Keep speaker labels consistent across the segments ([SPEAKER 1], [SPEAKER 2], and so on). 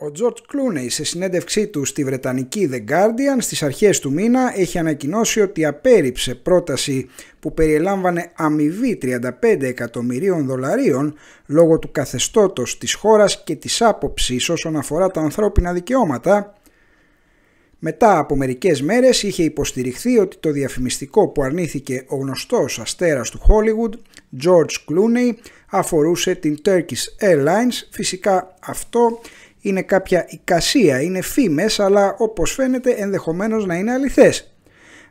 [SPEAKER 1] Ο George Clooney σε συνέντευξή του στη Βρετανική The Guardian στις αρχές του μήνα έχει ανακοινώσει ότι απέρριψε πρόταση που περιελάμβανε αμοιβή 35 εκατομμυρίων δολαρίων λόγω του καθεστώτος της χώρας και της άποψης όσον αφορά τα ανθρώπινα δικαιώματα. Μετά από μερικές μέρες είχε υποστηριχθεί ότι το διαφημιστικό που αρνήθηκε ο γνωστός αστέρας του Hollywood, George Clooney, αφορούσε την Turkish Airlines. Φυσικά αυτό είναι κάποια εικασία, είναι φήμες, αλλά όπως φαίνεται ενδεχομένως να είναι αληθές.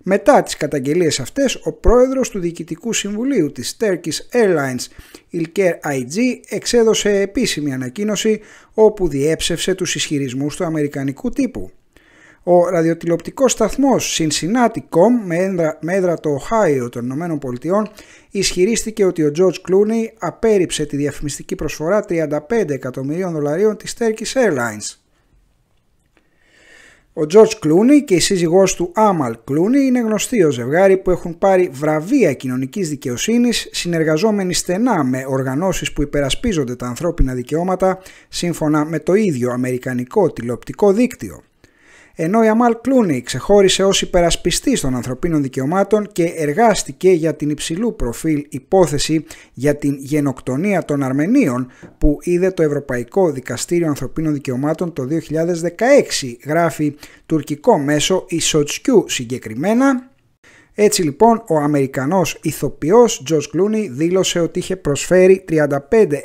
[SPEAKER 1] Μετά τις καταγγελίες αυτές, ο πρόεδρος του Διοικητικού Συμβουλίου της Turkish Airlines, Ilker IG, εξέδωσε επίσημη ανακοίνωση όπου διέψευσε τους ισχυρισμούς του αμερικανικού τύπου. Ο ραδιοτηλεοπτικός σταθμός Cincinnati.com με έδρα, με το Ohio των Ηνωμένων Πολιτειών ισχυρίστηκε ότι ο George Clooney απέριψε τη διαφημιστική προσφορά 35 εκατομμυρίων δολαρίων της Turkish Airlines. Ο George Clooney και η σύζυγός του Amal Clooney είναι γνωστοί ως ζευγάρι που έχουν πάρει βραβεία κοινωνικής δικαιοσύνης συνεργαζόμενοι στενά με οργανώσεις που υπερασπίζονται τα ανθρώπινα δικαιώματα σύμφωνα με το ίδιο αμερικανικό τηλεοπτικό δίκτυο ενώ η Αμάλ Κλούνεϊ ξεχώρισε ως υπερασπιστής των ανθρωπίνων δικαιωμάτων και εργάστηκε για την υψηλού προφίλ υπόθεση για την γενοκτονία των Αρμενίων που είδε το Ευρωπαϊκό Δικαστήριο Ανθρωπίνων Δικαιωμάτων το 2016, γράφει τουρκικό μέσο η συγκεκριμένα, έτσι λοιπόν ο Αμερικανός ηθοποιός Τζος Κλούνι δήλωσε ότι είχε προσφέρει 35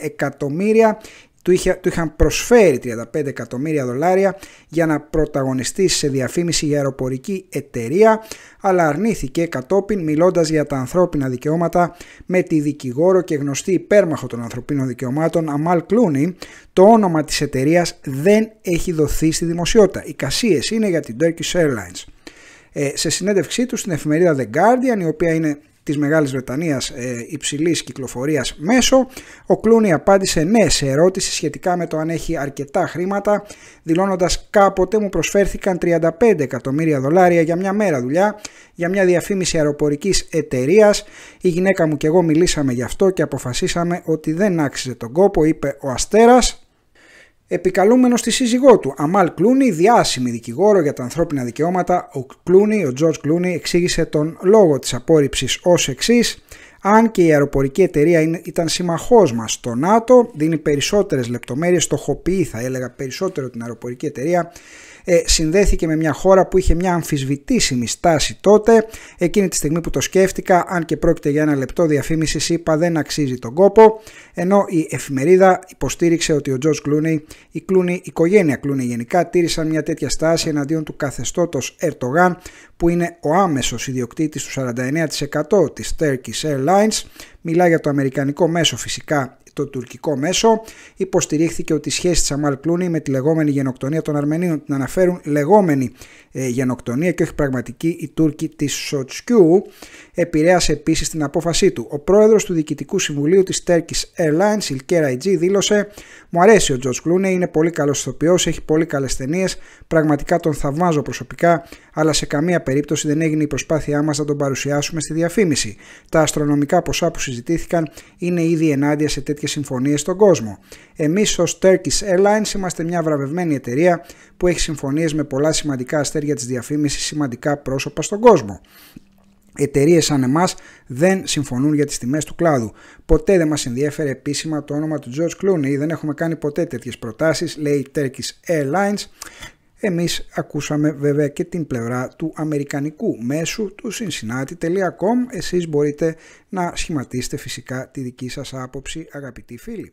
[SPEAKER 1] εκατομμύρια του, είχαν προσφέρει 35 εκατομμύρια δολάρια για να πρωταγωνιστεί σε διαφήμιση για αεροπορική εταιρεία, αλλά αρνήθηκε κατόπιν μιλώντας για τα ανθρώπινα δικαιώματα με τη δικηγόρο και γνωστή υπέρμαχο των ανθρωπίνων δικαιωμάτων Αμάλ Κλούνι. Το όνομα της εταιρείας δεν έχει δοθεί στη δημοσιότητα. Οι κασίες είναι για την Turkish Airlines. Ε, σε συνέντευξή του στην εφημερίδα The Guardian, η οποία είναι της Μεγάλης Βρετανίας ε, υψηλής κυκλοφορίας μέσω, ο Κλούνι απάντησε ναι σε ερώτηση σχετικά με το αν έχει αρκετά χρήματα, δηλώνοντας κάποτε μου προσφέρθηκαν 35 εκατομμύρια δολάρια για μια μέρα δουλειά, για μια διαφήμιση αεροπορικής εταιρείας. Η γυναίκα μου και εγώ μιλήσαμε γι' αυτό και αποφασίσαμε ότι δεν άξιζε τον κόπο, είπε ο Αστέρας επικαλούμενος στη σύζυγό του, Αμάλ Κλούνι, διάσημη δικηγόρο για τα ανθρώπινα δικαιώματα. Ο Κλούνι, ο Τζορτ Κλούνι, εξήγησε τον λόγο της απόρριψή ως εξής. Αν και η αεροπορική εταιρεία ήταν συμμαχός μας στο ΝΑΤΟ, δίνει περισσότερες λεπτομέρειες, στοχοποιεί θα έλεγα περισσότερο την αεροπορική εταιρεία ε, συνδέθηκε με μια χώρα που είχε μια αμφισβητήσιμη στάση τότε. Εκείνη τη στιγμή που το σκέφτηκα, αν και πρόκειται για ένα λεπτό διαφήμισης, είπα δεν αξίζει τον κόπο. Ενώ η εφημερίδα υποστήριξε ότι ο Τζο Κλούνι, η οικογένεια Κλούνι γενικά, τήρησαν μια τέτοια στάση εναντίον του καθεστώτος Ερτογάν, που είναι ο άμεσος ιδιοκτήτης του 49% της Turkish Airlines. Μιλά για το αμερικανικό μέσο φυσικά το τουρκικό μέσο, υποστηρίχθηκε ότι η σχέση της Αμάλ Κλούνη με τη λεγόμενη γενοκτονία των Αρμενίων την αναφέρουν λεγόμενη ε, γενοκτονία και όχι πραγματική οι Τούρκοι της Σοτσκιού. Επηρέασε επίσης την απόφασή του. Ο πρόεδρος του Διοικητικού Συμβουλίου της Turkish Airlines, Ilker IG, δήλωσε: Μου αρέσει ο Τζορτ Κλούνη, είναι πολύ καλός ηθοποιός, έχει πολύ καλές ταινίες. Πραγματικά τον θαυμάζω προσωπικά, αλλά σε καμία περίπτωση δεν έγινε η προσπάθειά μας να τον παρουσιάσουμε στη διαφήμιση. Τα αστρονομικά ποσά που συζητήθηκαν είναι ήδη ενάντια σε τέτοια και συμφωνίες στον κόσμο. Εμείς ως Turkish Airlines είμαστε μια βραβευμένη εταιρεία που έχει συμφωνίες με πολλά σημαντικά αστέρια της διαφήμισης, σημαντικά πρόσωπα στον κόσμο. Εταιρείες σαν εμάς δεν συμφωνούν για τις τιμές του κλάδου. Ποτέ δεν μας ενδιέφερε επίσημα το όνομα του George Clooney, δεν έχουμε κάνει ποτέ τέτοιες προτάσεις, λέει Turkish Airlines. Εμείς ακούσαμε βέβαια και την πλευρά του αμερικανικού μέσου του Cincinnati.com. Εσείς μπορείτε να σχηματίσετε φυσικά τη δική σας άποψη αγαπητοί φίλοι.